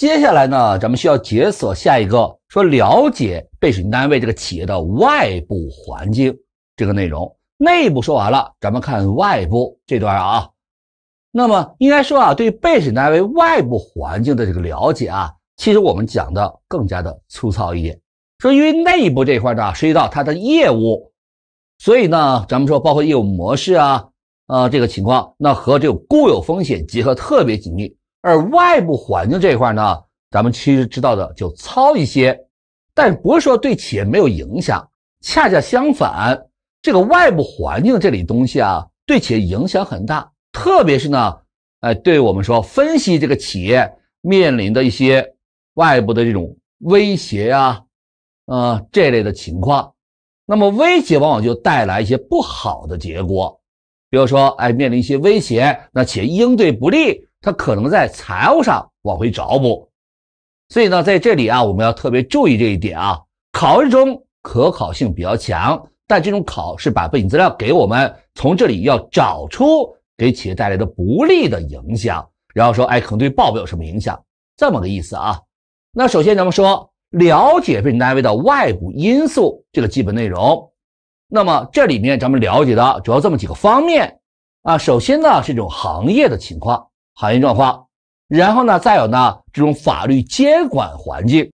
接下来呢，咱们需要解锁下一个，说了解被审计单位这个企业的外部环境这个内容。内部说完了，咱们看外部这段啊。那么应该说啊，对被审计单位外部环境的这个了解啊，其实我们讲的更加的粗糙一点。说因为内部这块呢涉及到它的业务，所以呢，咱们说包括业务模式啊啊这个情况，那和这个固有风险结合特别紧密。而外部环境这一块呢，咱们其实知道的就糙一些，但不是说对企业没有影响。恰恰相反，这个外部环境这里东西啊，对企业影响很大。特别是呢，哎，对我们说分析这个企业面临的一些外部的这种威胁呀，呃这类的情况，那么威胁往往就带来一些不好的结果。比如说，哎，面临一些威胁，那企业应对不利。它可能在财务上往回找补，所以呢，在这里啊，我们要特别注意这一点啊。考试中可考性比较强，但这种考是把背景资料给我们，从这里要找出给企业带来的不利的影响，然后说，哎，可能对报表有什么影响，这么个意思啊。那首先咱们说了解背景单位的外部因素这个基本内容，那么这里面咱们了解的主要这么几个方面啊。首先呢，是一种行业的情况。行业状况，然后呢，再有呢，这种法律监管环境，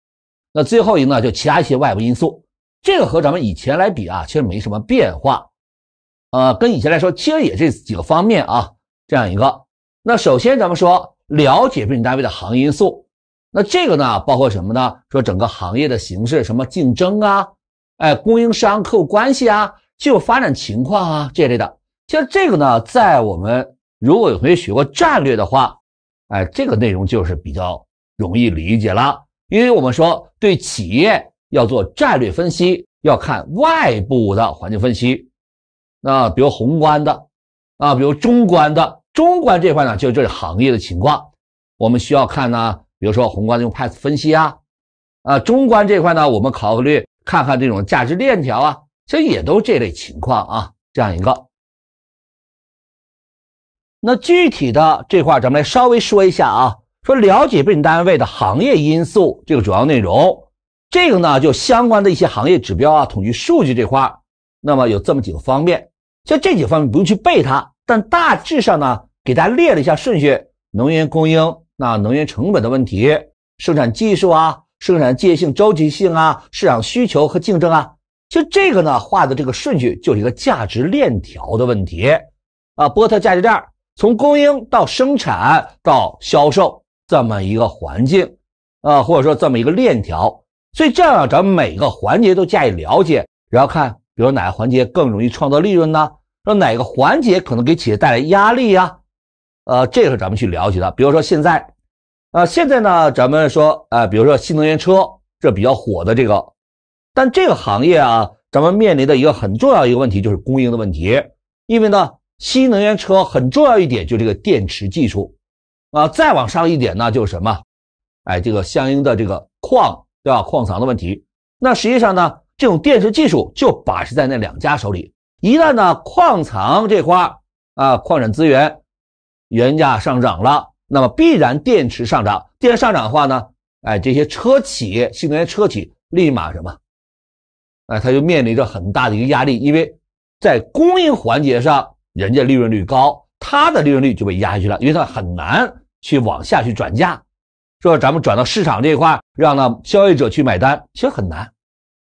那最后一个呢，就其他一些外部因素。这个和咱们以前来比啊，其实没什么变化，呃，跟以前来说，其实也这几个方面啊，这样一个。那首先咱们说了解被你单位的行业因素，那这个呢，包括什么呢？说整个行业的形势，什么竞争啊，哎，供应商客户关系啊，技术发展情况啊，这类的。其实这个呢，在我们。如果有同学学过战略的话，哎，这个内容就是比较容易理解了。因为我们说，对企业要做战略分析，要看外部的环境分析，那比如宏观的，啊，比如中观的，中观这块呢，就是这行业的情况，我们需要看呢，比如说宏观的用 PE 分析啊，啊，中观这块呢，我们考虑看看这种价值链条啊，这也都这类情况啊，这样一个。那具体的这块咱们来稍微说一下啊。说了解被你单位的行业因素这个主要内容，这个呢就相关的一些行业指标啊、统计数据这块那么有这么几个方面，像这几个方面不用去背它，但大致上呢给大家列了一下顺序：能源供应、那能源成本的问题、生产技术啊、生产界性周期性啊、市场需求和竞争啊。就这个呢画的这个顺序就是一个价值链条的问题啊，波特价值链。从供应到生产到销售这么一个环境，啊，或者说这么一个链条，所以这样，咱们每个环节都加以了解，然后看，比如哪个环节更容易创造利润呢？说哪个环节可能给企业带来压力呀？呃，这个是咱们去了解的。比如说现在，啊，现在呢，咱们说，呃，比如说新能源车，这比较火的这个，但这个行业啊，咱们面临的一个很重要一个问题就是供应的问题，因为呢。新能源车很重要一点就这个电池技术，啊，再往上一点呢就是什么，哎，这个相应的这个矿，对吧？矿藏的问题。那实际上呢，这种电池技术就把持在那两家手里。一旦呢矿藏这块啊矿产资源原价上涨了，那么必然电池上涨。电池上涨的话呢，哎，这些车企新能源车企立马什么，哎，他就面临着很大的一个压力，因为在供应环节上。人家利润率高，它的利润率就被压下去了，因为它很难去往下去转嫁。说咱们转到市场这一块，让那消费者去买单，其实很难，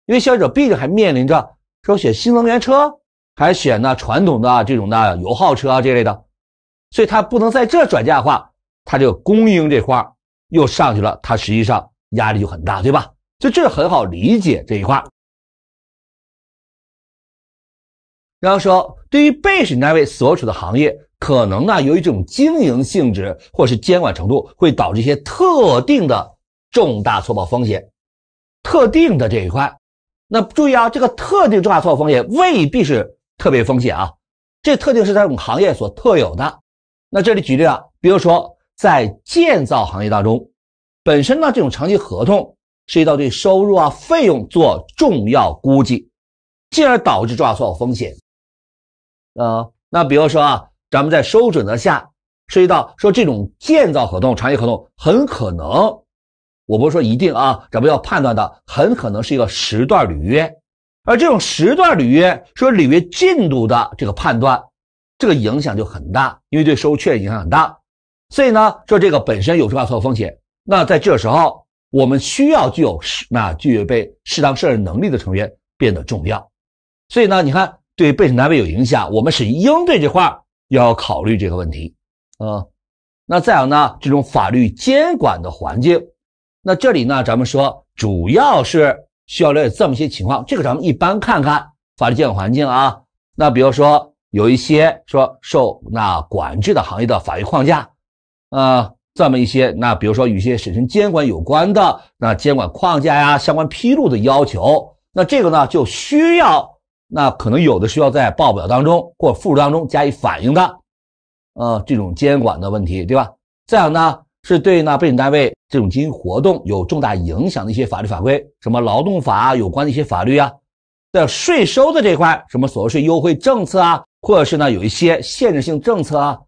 因为消费者毕竟还面临着说选新能源车，还选呢传统的这种的油耗车啊这类的，所以它不能在这转嫁的话，它这个供应这块又上去了，它实际上压力就很大，对吧？就这很好理解这一块。然后说，对于被审单位所处的行业，可能呢由于这种经营性质或是监管程度，会导致一些特定的重大错报风险。特定的这一块，那注意啊，这个特定重大错报风险未必是特别风险啊，这特定是在我们行业所特有的。那这里举例啊，比如说在建造行业当中，本身呢这种长期合同涉及到对收入啊费用做重要估计，进而导致重大错报风险。呃，那比如说啊，咱们在收准则下涉及到说这种建造合同、长期合同，很可能，我不是说一定啊，咱们要判断的很可能是一个时段履约，而这种时段履约说履约进度的这个判断，这个影响就很大，因为对收入确认影响很大，所以呢，说这个本身有重大错报风险，那在这时候，我们需要具有适，那具备适当胜任能力的成员变得重要，所以呢，你看。对被审单位有影响，我们是应对这块要考虑这个问题，嗯，那再有呢，这种法律监管的环境，那这里呢，咱们说主要是需要了解这么些情况，这个咱们一般看看法律监管环境啊，那比如说有一些说受那管制的行业的法律框架，呃，这么一些，那比如说与一些审慎监管有关的那监管框架呀，相关披露的要求，那这个呢就需要。那可能有的需要在报表当中或附录当中加以反映的，呃，这种监管的问题，对吧？再有呢，是对呢，被审单位这种经营活动有重大影响的一些法律法规，什么劳动法啊，有关的一些法律啊，的税收的这块，什么所得税优惠政策啊，或者是呢，有一些限制性政策啊，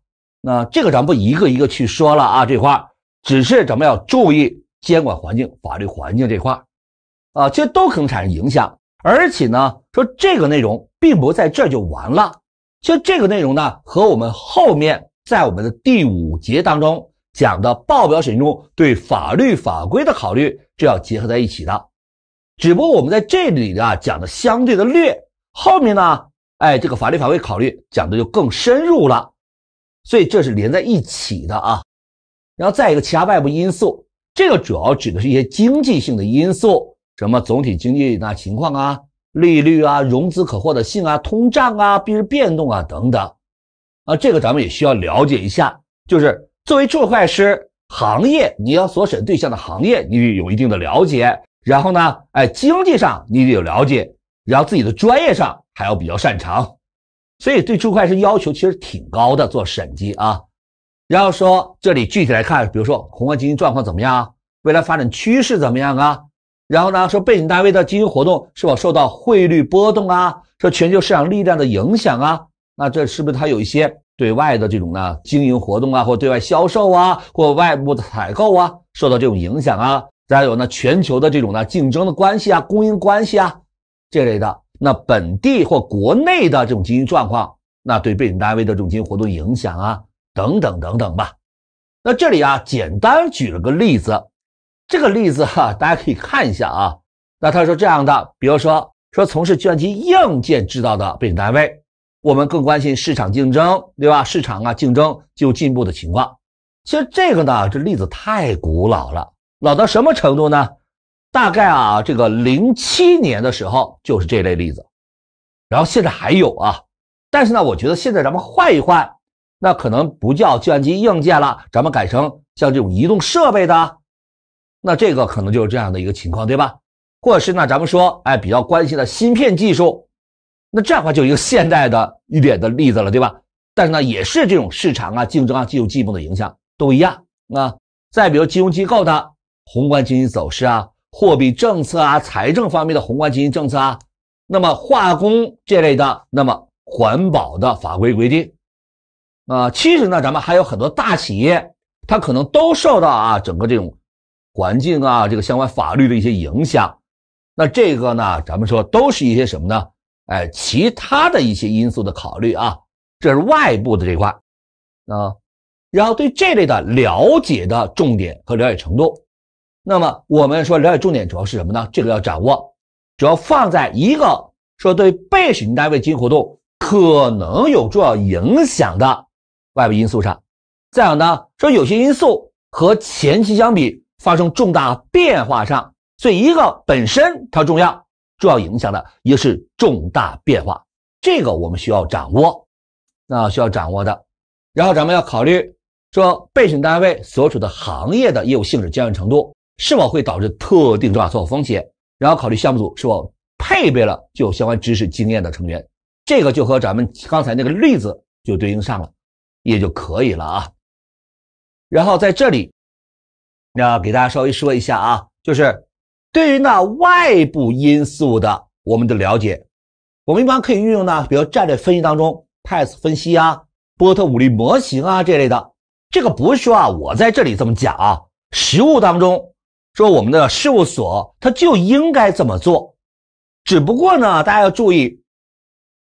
那这个咱不一个一个去说了啊，这块只是咱们要注意监管环境、法律环境这块，啊，这都可能产生影响。而且呢，说这个内容并不在这就完了，就这个内容呢，和我们后面在我们的第五节当中讲的报表审中对法律法规的考虑，这要结合在一起的。只不过我们在这里呢讲的相对的略，后面呢，哎，这个法律法规考虑讲的就更深入了，所以这是连在一起的啊。然后再一个，其他外部因素，这个主要指的是一些经济性的因素。什么总体经济那情况啊，利率啊，融资可获得性啊，通胀啊，币值变动啊等等，啊，这个咱们也需要了解一下。就是作为注会师行业，你要所审对象的行业你得有一定的了解，然后呢，哎，经济上你得有了解，然后自己的专业上还要比较擅长，所以对注会师要求其实挺高的。做审计啊，然后说这里具体来看，比如说宏观经济状况怎么样，未来发展趋势怎么样啊？然后呢，说背景单位的经营活动是否受到汇率波动啊、说全球市场力量的影响啊？那这是不是它有一些对外的这种呢经营活动啊，或对外销售啊，或外部的采购啊，受到这种影响啊？再有呢，全球的这种呢竞争的关系啊、供应关系啊这类的，那本地或国内的这种经营状况，那对背景单位的这种经营活动影响啊，等等等等吧。那这里啊，简单举了个例子。这个例子哈，大家可以看一下啊。那他说这样的，比如说说从事计算机硬件制造的背景单位，我们更关心市场竞争，对吧？市场啊，竞争就进步的情况。其实这个呢，这例子太古老了，老到什么程度呢？大概啊，这个零七年的时候就是这类例子。然后现在还有啊，但是呢，我觉得现在咱们换一换，那可能不叫计算机硬件了，咱们改成像这种移动设备的。那这个可能就是这样的一个情况，对吧？或者是呢，咱们说，哎，比较关心的芯片技术，那这样的话就一个现代的一点的例子了，对吧？但是呢，也是这种市场啊、竞争啊、技术进步的影响都一样啊。再比如金融机构的宏观经济走势啊、货币政策啊、财政方面的宏观经济政策啊，那么化工这类的，那么环保的法规规定啊，其实呢，咱们还有很多大企业，它可能都受到啊整个这种。环境啊，这个相关法律的一些影响，那这个呢，咱们说都是一些什么呢？哎，其他的一些因素的考虑啊，这是外部的这块啊。然后对这类的了解的重点和了解程度，那么我们说了解重点主要是什么呢？这个要掌握，主要放在一个说对被审计单位经营活动可能有重要影响的外部因素上。再有呢，说有些因素和前期相比。发生重大变化上，所以一个本身它重要、重要影响的也是重大变化，这个我们需要掌握，那需要掌握的。然后咱们要考虑说被审单位所处的行业的业务性质、经营程度，是否会导致特定重大错误风险。然后考虑项目组是否配备了具有相关知识经验的成员，这个就和咱们刚才那个例子就对应上了，也就可以了啊。然后在这里。那给大家稍微说一下啊，就是对于呢外部因素的我们的了解，我们一般可以运用呢，比如战略分析当中 p e s 分析啊、波特五力模型啊这类的。这个不是说啊，我在这里这么讲啊，实务当中说我们的事务所它就应该这么做。只不过呢，大家要注意，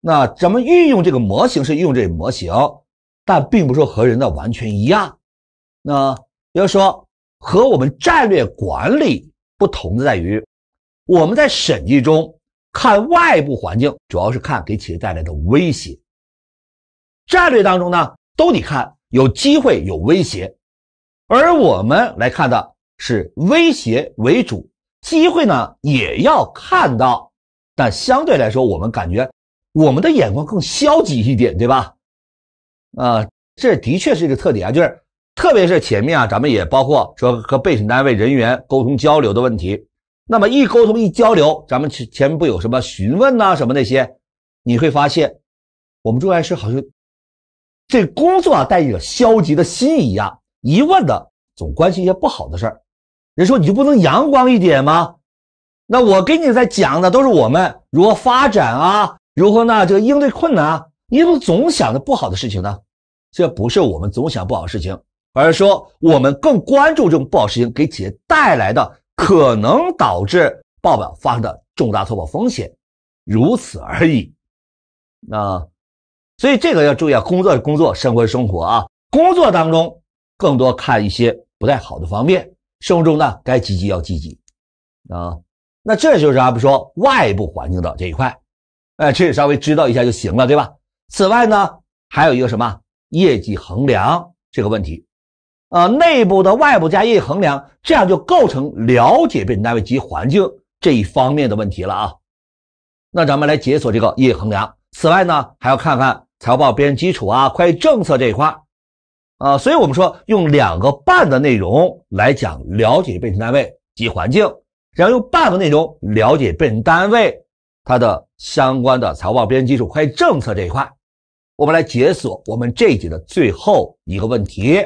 那咱们运用这个模型是运用这个模型，但并不是说和人的完全一样。那比如说。和我们战略管理不同的在于，我们在审计中看外部环境，主要是看给企业带来的威胁。战略当中呢，都得看有机会有威胁，而我们来看的是威胁为主，机会呢也要看到，但相对来说，我们感觉我们的眼光更消极一点，对吧？啊，这的确是一个特点啊，就是。特别是前面啊，咱们也包括说和被审单位人员沟通交流的问题。那么一沟通一交流，咱们前前面不有什么询问呐，什么那些？你会发现，我们注院师好像这工作啊带着消极的心一样，一问的总关心一些不好的事儿。人说你就不能阳光一点吗？那我给你在讲的都是我们如何发展啊，如何呢这个应对困难啊，你怎么总想着不好的事情呢？这不是我们总想不好的事情。而是说，我们更关注这种不好事情给企业带来的可能导致报表发生的重大错报风险，如此而已。那，所以这个要注意啊，工作是工作，生活是生活啊。工作当中更多看一些不太好的方面，生活中呢该积极要积极啊。那这就是咱们说外部环境的这一块，哎，也稍微知道一下就行了，对吧？此外呢，还有一个什么业绩衡量这个问题。呃，内部的、外部加业衡量，这样就构成了解被单位及环境这一方面的问题了啊。那咱们来解锁这个业衡量。此外呢，还要看看财务报表编基础啊、会计政策这一块。啊，所以我们说用两个半的内容来讲了解被单位及环境，然后用半个内容了解被单位它的相关的财务报表编基础、会计政策这一块。我们来解锁我们这节的最后一个问题。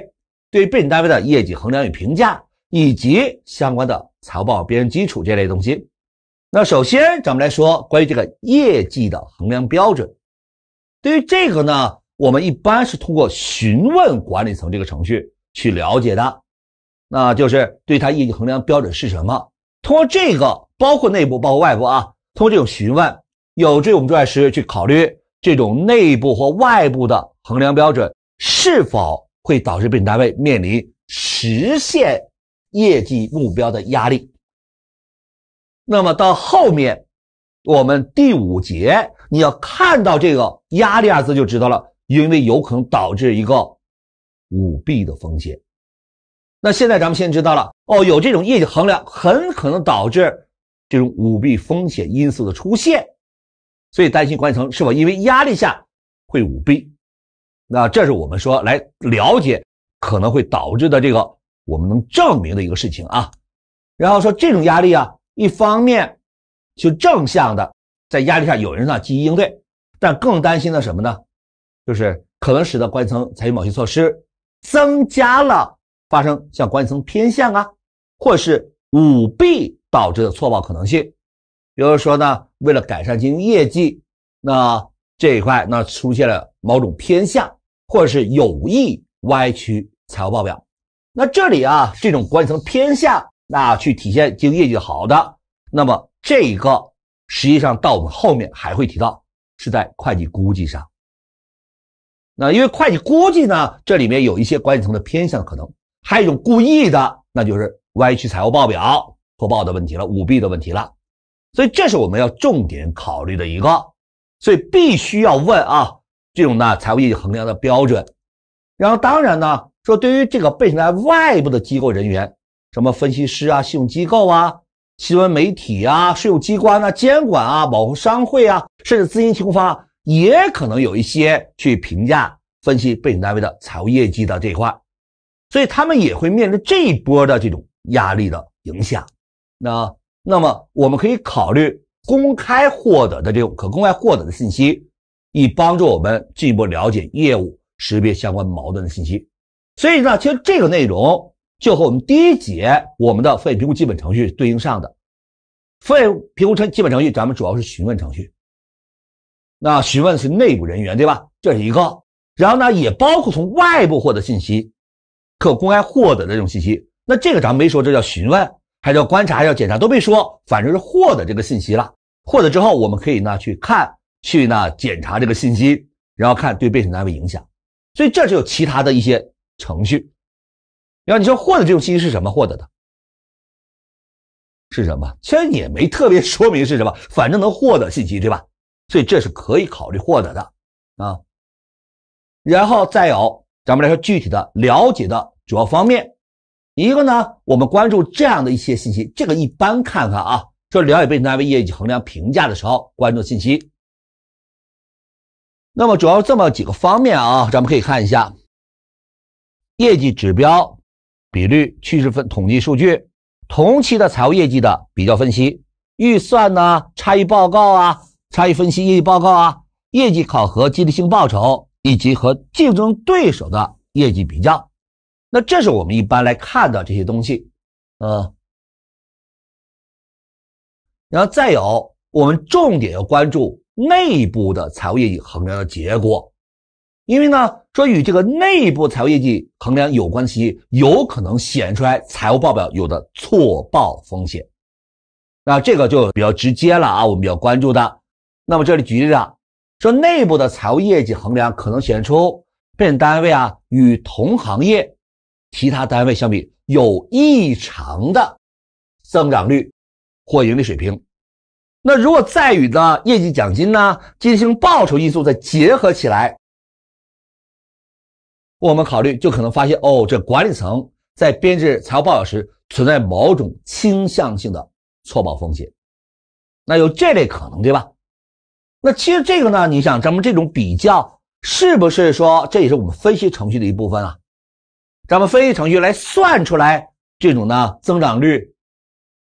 对被审单位的业绩衡量与评价，以及相关的财务报表编制基础这类东西。那首先，咱们来说关于这个业绩的衡量标准。对于这个呢，我们一般是通过询问管理层这个程序去了解的。那就是对他业绩衡量标准是什么？通过这个，包括内部，包括外部啊，通过这种询问，有助于我们专业师去考虑这种内部或外部的衡量标准是否。会导致本单位面临实现业绩目标的压力。那么到后面，我们第五节你要看到这个“压力”二字就知道了，因为有可能导致一个舞弊的风险。那现在咱们先知道了哦，有这种业绩衡量，很可能导致这种舞弊风险因素的出现，所以担心管理层是否因为压力下会舞弊。那这是我们说来了解可能会导致的这个我们能证明的一个事情啊，然后说这种压力啊，一方面就正向的在压力下有人呢积极应对，但更担心的什么呢？就是可能使得管理层采取某些措施，增加了发生向管理层偏向啊，或是舞弊导致的错报可能性，比如说呢，为了改善经营业绩，那这一块那出现了某种偏向。或者是有意歪曲财务报表，那这里啊，这种管理层偏向那去体现经营业绩好的，那么这个实际上到我们后面还会提到，是在会计估计上。那因为会计估计呢，这里面有一些管理层的偏向可能，还有一种故意的，那就是歪曲财务报表、错报的问题了、舞弊的问题了，所以这是我们要重点考虑的一个，所以必须要问啊。这种呢，财务业绩衡量的标准。然后，当然呢，说对于这个被审在外部的机构人员，什么分析师啊、信用机构啊、新闻媒体啊、税务机关啊、监管啊、保护商会啊，甚至资金提供方，也可能有一些去评价、分析被审单位的财务业绩的这一块，所以他们也会面临这一波的这种压力的影响。那，那么我们可以考虑公开获得的这种可公开获得的信息。以帮助我们进一步了解业务，识别相关矛盾的信息。所以呢，其实这个内容就和我们第一节我们的废用评估基本程序对应上的。废用评估程基本程序，咱们主要是询问程序。那询问是内部人员对吧？这是一个。然后呢，也包括从外部获得信息，可公开获得的这种信息。那这个咱们没说，这叫询问，还是要观察，还要检查都没说，反正是获得这个信息了。获得之后，我们可以呢去看。去那检查这个信息，然后看对被审单位影响，所以这就有其他的一些程序。然后你说获得这种信息是什么？获得的是什么？其实也没特别说明是什么，反正能获得信息，对吧？所以这是可以考虑获得的啊。然后再有，咱们来说具体的了解的主要方面，一个呢，我们关注这样的一些信息，这个一般看看啊，说了解被审单位业绩衡量评价的时候关注信息。那么主要这么几个方面啊，咱们可以看一下业绩指标、比率、趋势分、统计数据，同期的财务业绩的比较分析、预算呢差异报告啊、差异分析、业绩报告啊、业绩考核、激励性报酬，以及和竞争对手的业绩比较。那这是我们一般来看的这些东西，嗯，然后再有我们重点要关注。内部的财务业绩衡量的结果，因为呢，说与这个内部财务业绩衡量有关系，有可能显出来财务报表有的错报风险，那这个就比较直接了啊，我们比较关注的。那么这里举例啊，说内部的财务业绩衡量可能显出被单位啊与同行业其他单位相比有异常的增长率或盈利水平。那如果再与呢业绩奖金呢进行报酬因素再结合起来，我们考虑就可能发现哦，这管理层在编制财务报表时存在某种倾向性的错报风险。那有这类可能对吧？那其实这个呢，你想咱们这种比较，是不是说这也是我们分析程序的一部分啊？咱们分析程序来算出来这种呢增长率，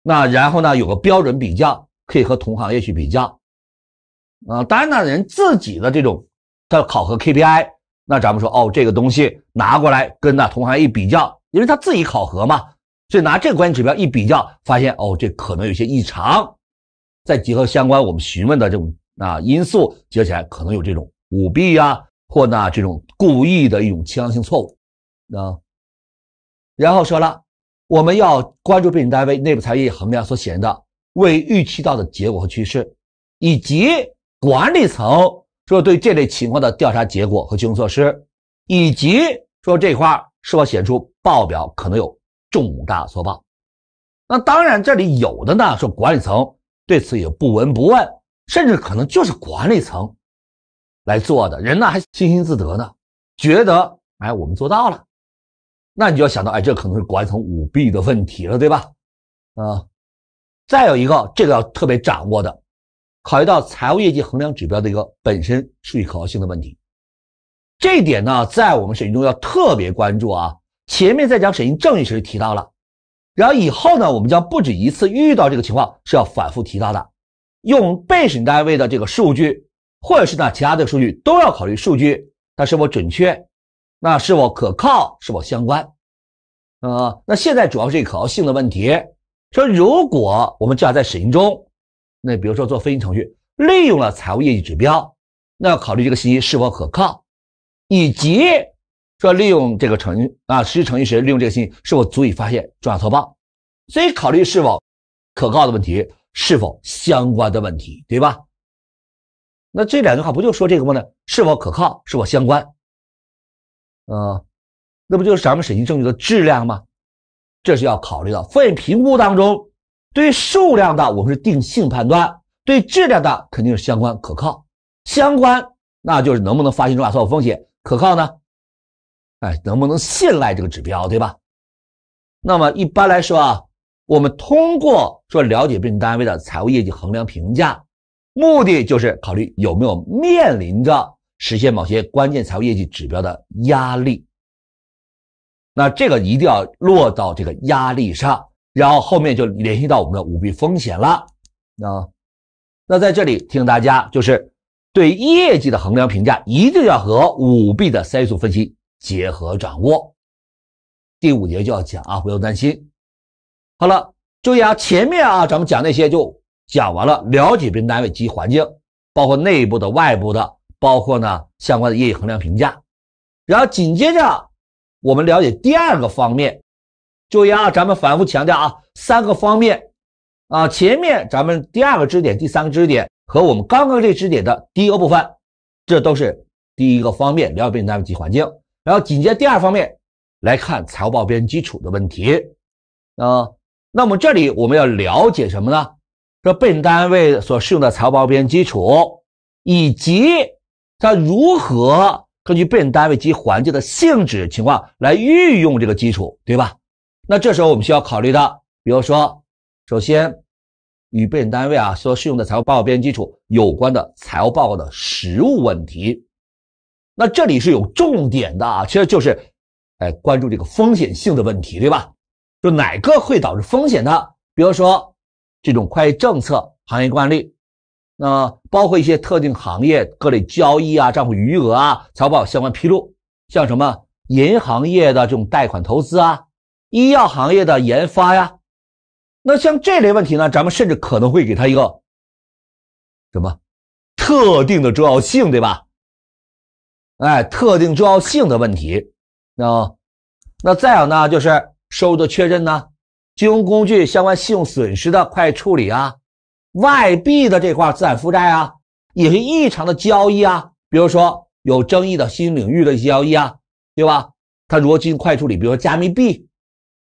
那然后呢有个标准比较。可以和同行业去比较，啊，当然呢，人自己的这种他考核 KPI，那咱们说哦，这个东西拿过来跟那同行一比较，因为他自己考核嘛，所以拿这个关键指标一比较，发现哦，这可能有些异常，再结合相关我们询问的这种啊因素，结合起来可能有这种舞弊呀，或呢这种故意的一种倾向性错误，啊，然后说了，我们要关注被审单位内部财艺衡量所显示的。未预期到的结果和趋势，以及管理层说对这类情况的调查结果和纠正措施，以及说这块是否显出报表可能有重大错报。那当然，这里有的呢说管理层对此也不闻不问，甚至可能就是管理层来做的人呢还信心自得呢，觉得哎我们做到了，那你就要想到哎这可能是管理层舞弊的问题了，对吧？啊。再有一个，这个要特别掌握的，考虑到财务业绩衡量指标的一个本身数据可靠性的问题，这一点呢，在我们审计中要特别关注啊。前面在讲审计证据时提到了，然后以后呢，我们将不止一次遇到这个情况，是要反复提到的。用被审单位的这个数据，或者是呢其他的数据，都要考虑数据它是否准确，那是否可靠，是否相关。啊，那现在主要是可靠性的问题。说，如果我们这要在审计中，那比如说做分析程序，利用了财务业绩指标，那要考虑这个信息是否可靠，以及说利用这个程序啊，实际程序时利用这个信息是否足以发现重大错报，所以考虑是否可靠的问题，是否相关的问题，对吧？那这两句话不就说这个吗？呢，是否可靠，是否相关？嗯，那不就是咱们审计证据的质量吗？这是要考虑到风险评估当中，对数量的我们是定性判断，对质量的肯定是相关可靠。相关，那就是能不能发现重大错误风险？可靠呢？哎，能不能信赖这个指标？对吧？那么一般来说啊，我们通过说了解病人单位的财务业绩衡量评价，目的就是考虑有没有面临着实现某些关键财务业绩指标的压力。那这个一定要落到这个压力上，然后后面就联系到我们的舞弊风险了啊。那在这里提醒大家，就是对业绩的衡量评价，一定要和舞弊的三素分析结合掌握。第五节就要讲啊，不用担心。好了，注意啊，前面啊，咱们讲那些就讲完了，了解别人单位及环境，包括内部的、外部的，包括呢相关的业绩衡量评价，然后紧接着。我们了解第二个方面，注意啊，咱们反复强调啊，三个方面啊，前面咱们第二个知识点、第三个知识点和我们刚刚这知识点的第一个部分，这都是第一个方面，了解本单位及环境。然后，紧接第二方面来看，财务报表编基础的问题啊。那么这里我们要了解什么呢？说被单位所适用的财务报表基础，以及它如何。根据被审单位及环境的性质情况来运用这个基础，对吧？那这时候我们需要考虑的，比如说，首先与被审单位啊所适用的财务报告编制基础有关的财务报告的实务问题。那这里是有重点的啊，其实就是，哎，关注这个风险性的问题，对吧？就哪个会导致风险的？比如说这种会计政策、行业惯例。那包括一些特定行业各类交易啊、账户余额啊、财报相关披露，像什么银行业的这种贷款投资啊、医药行业的研发呀，那像这类问题呢，咱们甚至可能会给他一个什么特定的重要性，对吧？哎，特定重要性的问题。那那再有呢，就是收入的确认呢，金融工具相关信用损失的快处理啊。外币的这块资产负债啊，也是异常的交易啊，比如说有争议的新领域的交易啊，对吧？它如果进行快处理，比如说加密币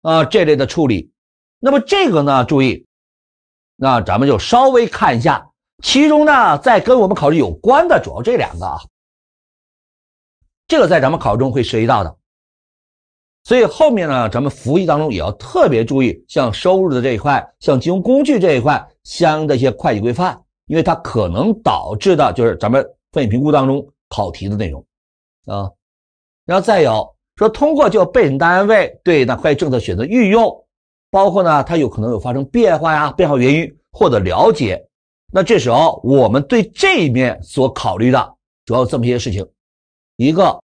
啊这类的处理，那么这个呢，注意，那咱们就稍微看一下，其中呢，在跟我们考试有关的主要这两个啊，这个在咱们考中会涉及到的，所以后面呢，咱们服役当中也要特别注意，像收入的这一块，像金融工具这一块。相应的一些会计规范，因为它可能导致的就是咱们风险评估当中考题的内容啊。然后再有说，通过就被审单位对那会计政策选择运用，包括呢它有可能有发生变化呀，变化原因或者了解。那这时候我们对这一面所考虑的主要这么些事情：一个，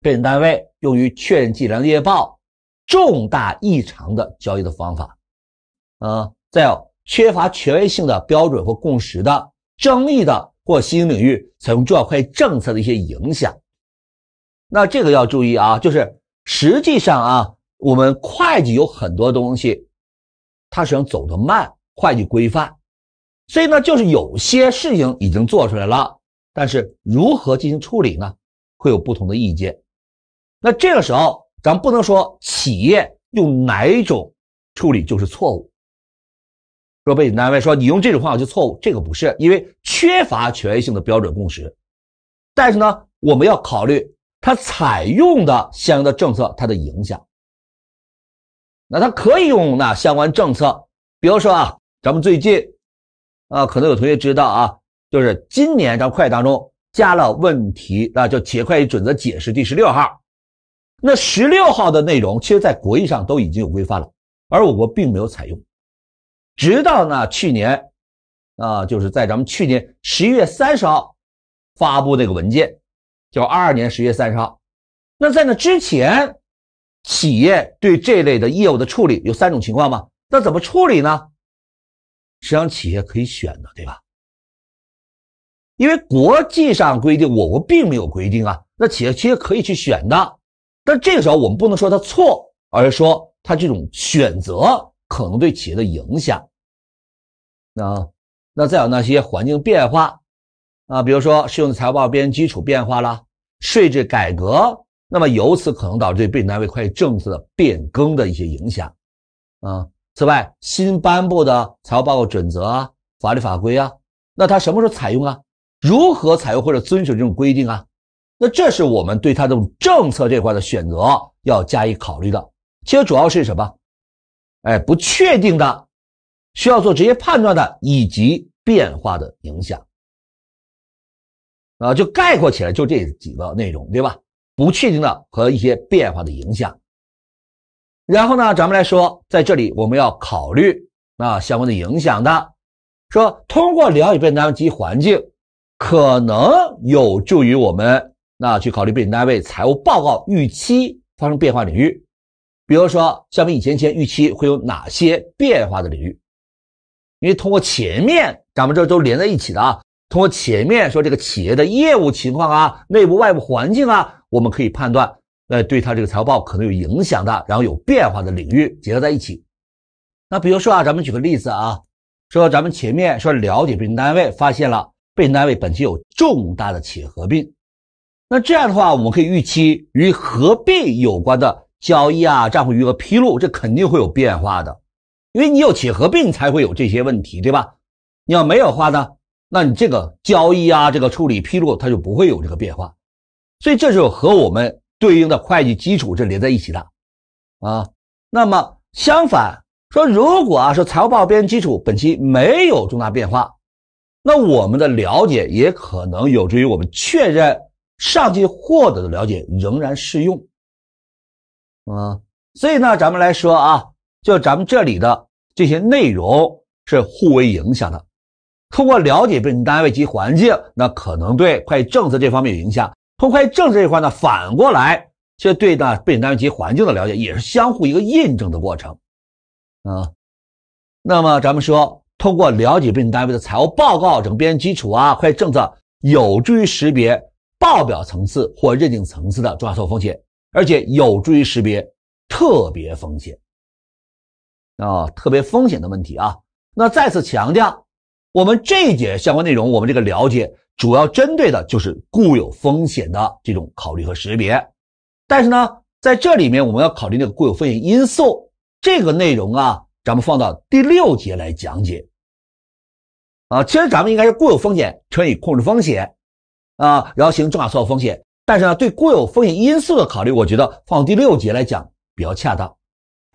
被审单位用于确认计量列报重大异常的交易的方法，呃，再有。缺乏权威性的标准或共识的争议的或新兴领域，采用重要会计政策的一些影响。那这个要注意啊，就是实际上啊，我们会计有很多东西，它实际上走得慢，会计规范。所以呢，就是有些事情已经做出来了，但是如何进行处理呢？会有不同的意见。那这个时候，咱不能说企业用哪一种处理就是错误。说被审单位说你用这种方法就错误，这个不是，因为缺乏权威性的标准共识。但是呢，我们要考虑它采用的相应的政策它的影响。那它可以用那相关政策，比如说啊，咱们最近啊，可能有同学知道啊，就是今年咱们会计当中加了问题啊，叫企业会计准则解释第十六号。那十六号的内容，其实在国际上都已经有规范了，而我国并没有采用。直到呢去年，啊，就是在咱们去年十一月三十号发布那个文件，叫二二年十月三十号。那在那之前，企业对这类的业务的处理有三种情况嘛？那怎么处理呢？实际上企业可以选的，对吧？因为国际上规定，我国并没有规定啊。那企业其实可以去选的。但这个时候我们不能说他错，而是说他这种选择。可能对企业的影响，那那再有那些环境变化啊，比如说适用的财务报表编基础变化了，税制改革，那么由此可能导致对被单位会计政策的变更的一些影响啊。此外，新颁布的财务报告准则啊、法律法规啊，那它什么时候采用啊？如何采用或者遵守这种规定啊？那这是我们对它这种政策这块的选择要加以考虑的。其实主要是什么？哎，不确定的，需要做职业判断的，以及变化的影响，啊，就概括起来就这几个内容，对吧？不确定的和一些变化的影响。然后呢，咱们来说，在这里我们要考虑啊相关的影响的，说通过了解被单位及环境，可能有助于我们那去考虑被单位财务报告预期发生变化领域。比如说，像我们以前前预期会有哪些变化的领域？因为通过前面，咱们这都连在一起的啊。通过前面说这个企业的业务情况啊、内部外部环境啊，我们可以判断，呃，对它这个财务报可能有影响的，然后有变化的领域结合在一起。那比如说啊，咱们举个例子啊，说咱们前面说了解被单位，发现了被单位本期有重大的企业合并，那这样的话，我们可以预期与合并有关的。交易啊，账户余额披露，这肯定会有变化的，因为你有企业合并才会有这些问题，对吧？你要没有话呢，那你这个交易啊，这个处理披露，它就不会有这个变化。所以，这就和我们对应的会计基础是连在一起的啊。那么，相反说，如果啊说财务报表编基础本期没有重大变化，那我们的了解也可能有助于我们确认上级获得的了解仍然适用。啊，所以呢，咱们来说啊，就咱们这里的这些内容是互为影响的。通过了解被审单位及环境，那可能对会计政策这方面有影响；通过会计政策这一块呢，反过来这对呢被审单位及环境的了解也是相互一个印证的过程。啊，那么咱们说，通过了解被审单位的财务报告整编基础啊，会计政策，有助于识别报表层次或认定层次的重要错误风险。而且有助于识别特别风险啊，特别风险的问题啊。那再次强调，我们这一节相关内容，我们这个了解主要针对的就是固有风险的这种考虑和识别。但是呢，在这里面我们要考虑那个固有风险因素这个内容啊，咱们放到第六节来讲解啊。其实咱们应该是固有风险乘以控制风险啊，然后形成重大错报风险。但是呢，对固有风险因素的考虑，我觉得放第六节来讲比较恰当，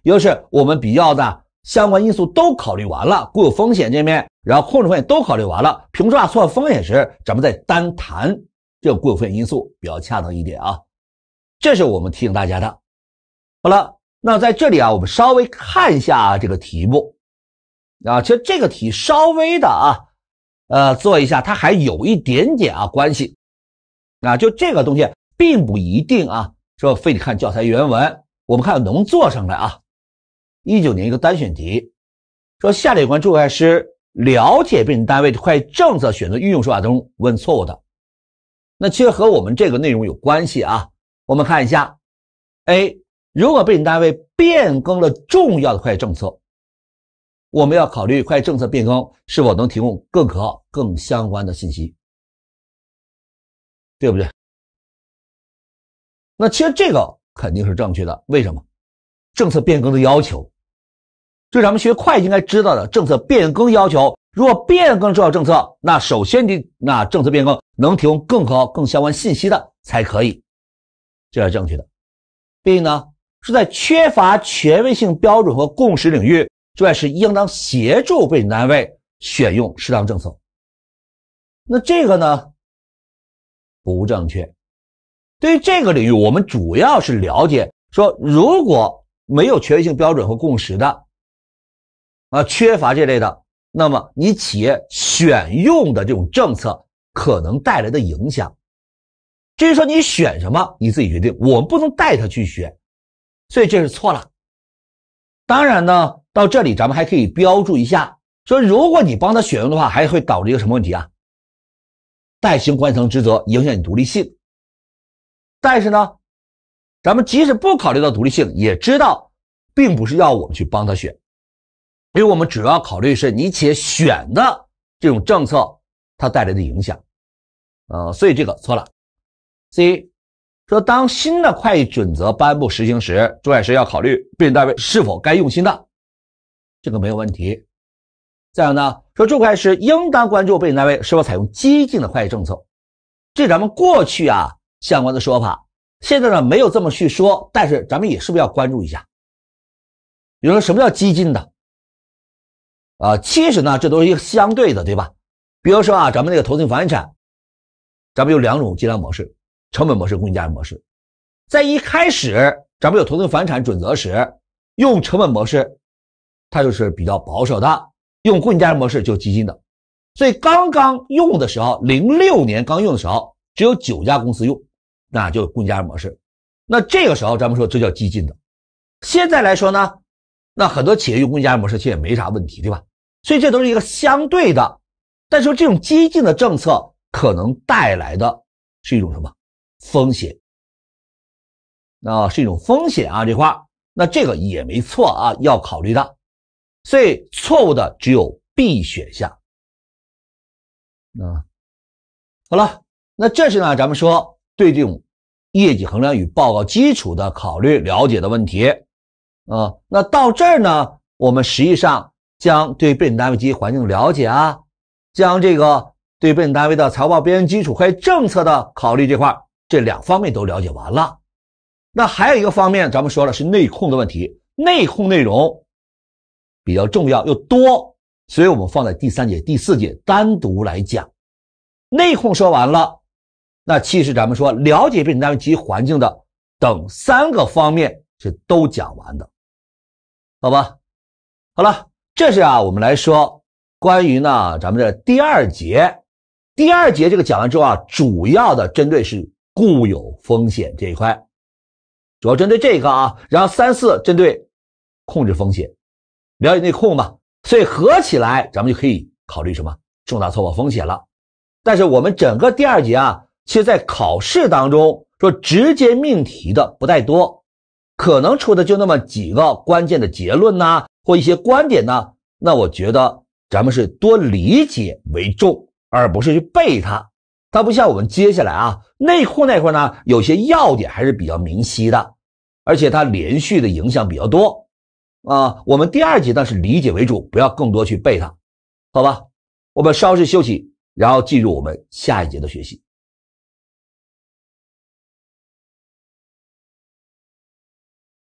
也就是我们比较的相关因素都考虑完了，固有风险这面，然后控制风险都考虑完了，评估错风险时，咱们再单谈这固有风险因素比较恰当一点啊，这是我们提醒大家的。好了，那在这里啊，我们稍微看一下这个题目啊，其实这个题稍微的啊，呃，做一下，它还有一点点啊关系。啊，就这个东西并不一定啊，说非得看教材原文。我们看能做上来啊。一九年一个单选题，说下列有关注册会师了解被审单位会计政策选择运用说法中问错误的，那其实和我们这个内容有关系啊。我们看一下，A，如果被审单位变更了重要的会计政策，我们要考虑会计政策变更是否能提供更可更相关的信息。对不对？那其实这个肯定是正确的。为什么？政策变更的要求，这是咱们学会应该知道的。政策变更要求，如果变更重要政策，那首先你那政策变更能提供更好、更相关信息的才可以，这是正确的。B 呢是在缺乏权威性标准和共识领域，之外，是应当协助被单位选用适当政策。那这个呢？不正确。对于这个领域，我们主要是了解说，如果没有权威性标准和共识的，啊，缺乏这类的，那么你企业选用的这种政策可能带来的影响。至于说你选什么，你自己决定，我们不能代他去选，所以这是错了。当然呢，到这里咱们还可以标注一下，说如果你帮他选用的话，还会导致一个什么问题啊？代行管理层职责影响你独立性，但是呢，咱们即使不考虑到独立性，也知道并不是要我们去帮他选，因为我们主要考虑是你且选的这种政策它带来的影响，呃，所以这个错了。C 说当新的会计准则颁布实行时，注册师要考虑并审单位是否该用新的，这个没有问题。再有呢，说这块是应当关注被审单位是否采用激进的会计政策，这咱们过去啊相关的说法，现在呢没有这么去说，但是咱们也是不是要关注一下？比如说什么叫激进的？啊，其实呢这都是一个相对的，对吧？比如说啊，咱们那个投资性房地产，咱们有两种计量模式：成本模式、公允价值模式。在一开始咱们有投资房产准则时，用成本模式，它就是比较保守的。用雇佣加人模式就是激进的，所以刚刚用的时候，零六年刚用的时候，只有九家公司用，那就雇佣加人模式。那这个时候咱们说这叫激进的。现在来说呢，那很多企业用雇佣加人模式其实也没啥问题，对吧？所以这都是一个相对的。但是这种激进的政策可能带来的是一种什么风险？那是一种风险啊，这块儿，那这个也没错啊，要考虑到。所以错误的只有 B 选项。啊，好了，那这是呢，咱们说对这种业绩衡量与报告基础的考虑、了解的问题。啊，那到这儿呢，我们实际上将对被单位及环境的了解啊，将这个对被单位的财报编报基础和政策的考虑这块，这两方面都了解完了。那还有一个方面，咱们说了是内控的问题，内控内容。比较重要又多，所以我们放在第三节、第四节单独来讲。内控说完了，那其实咱们说了解被单位及环境的等三个方面是都讲完的，好吧？好了，这是啊，我们来说关于呢咱们的第二节。第二节这个讲完之后啊，主要的针对是固有风险这一块，主要针对这个啊，然后三四针对控制风险。了解内控嘛，所以合起来咱们就可以考虑什么重大错报风险了。但是我们整个第二节啊，其实在考试当中说直接命题的不太多，可能出的就那么几个关键的结论呐，或一些观点呢。那我觉得咱们是多理解为重，而不是去背它。它不像我们接下来啊内裤那块呢，有些要点还是比较明晰的，而且它连续的影响比较多。啊，我们第二节呢是理解为主，不要更多去背它，好吧？我们稍事休息，然后进入我们下一节的学习。